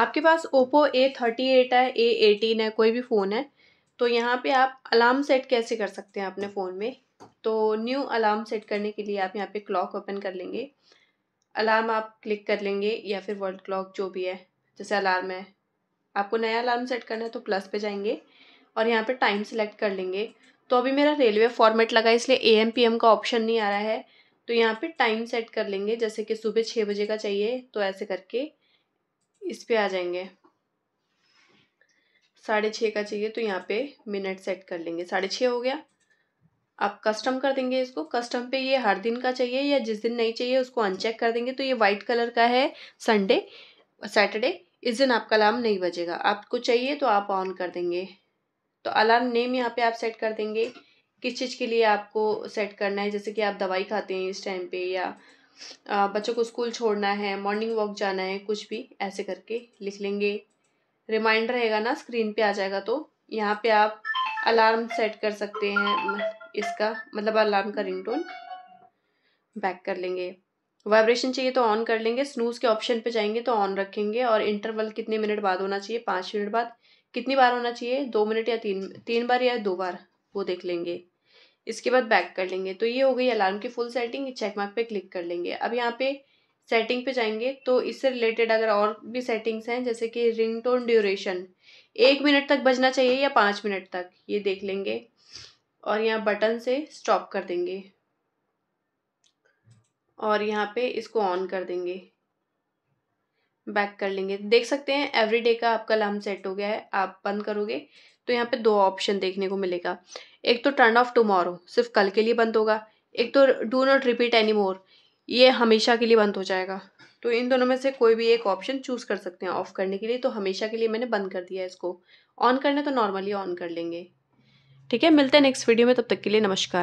आपके पास Oppo A thirty eight है ए एटीन है कोई भी फ़ोन है तो यहाँ पे आप अलार्म सेट कैसे कर सकते हैं अपने फ़ोन में तो न्यू अलार्म सेट करने के लिए आप यहाँ पे क्लॉक ओपन कर लेंगे अलार्म आप क्लिक कर लेंगे या फिर वर्ल्ड क्लॉक जो भी है जैसे अलार्म है आपको नया अलार्म सेट करना है तो प्लस पे जाएंगे और यहाँ पे टाइम सेलेक्ट कर लेंगे तो अभी मेरा रेलवे फॉर्मेट लगा इसलिए ए एम पी एम का ऑप्शन नहीं आ रहा है तो यहाँ पर टाइम सेट कर लेंगे जैसे कि सुबह छः बजे का चाहिए तो ऐसे करके इस पर आ जाएंगे साढ़े छः का चाहिए तो यहाँ पे मिनट सेट कर लेंगे साढ़े छः हो गया आप कस्टम कर देंगे इसको कस्टम पे ये हर दिन का चाहिए या जिस दिन नहीं चाहिए उसको अनचेक कर देंगे तो ये वाइट कलर का है संडे सैटरडे इस दिन आपका अलार्म नहीं बजेगा आपको चाहिए तो आप ऑन कर देंगे तो अलार्म नेम यहाँ पे आप सेट कर देंगे किस चीज़ के लिए आपको सेट करना है जैसे कि आप दवाई खाते हैं इस टाइम पे या बच्चों को स्कूल छोड़ना है मॉर्निंग वॉक जाना है कुछ भी ऐसे करके लिख लेंगे रिमाइंडर रहेगा ना स्क्रीन पे आ जाएगा तो यहाँ पे आप अलार्म सेट कर सकते हैं इसका मतलब अलार्म का रिंगटोन बैक कर लेंगे वाइब्रेशन चाहिए तो ऑन कर लेंगे स्नूज के ऑप्शन पे जाएंगे तो ऑन रखेंगे और इंटरवल कितने मिनट बाद होना चाहिए पाँच मिनट बाद कितनी बार होना चाहिए दो मिनट या तीन तीन बार या दो बार वो देख लेंगे इसके बाद बैक कर लेंगे तो ये हो गई अलार्म की फुल सेटिंग चेक मार्क पे क्लिक कर लेंगे अब यहाँ पे सेटिंग पे जाएंगे तो इससे रिलेटेड अगर और भी सेटिंग्स हैं जैसे कि रिंगटोन ड्यूरेशन एक मिनट तक बजना चाहिए या पाँच मिनट तक ये देख लेंगे और यहाँ बटन से स्टॉप कर देंगे और यहाँ पे इसको ऑन कर देंगे बैक कर लेंगे देख सकते हैं एवरीडे का आपका अलार्म सेट हो गया है आप बंद करोगे तो यहाँ पे दो ऑप्शन देखने को मिलेगा एक तो टर्न ऑफ टुमारो सिर्फ कल के लिए बंद होगा एक तो do not repeat any more ये हमेशा के लिए बंद हो जाएगा तो इन दोनों में से कोई भी एक ऑप्शन चूज़ कर सकते हैं ऑफ़ करने के लिए तो हमेशा के लिए मैंने बंद कर दिया है इसको ऑन करने तो नॉर्मली ऑन कर लेंगे ठीक है मिलते हैं नेक्स्ट वीडियो में तब तक के लिए नमस्कार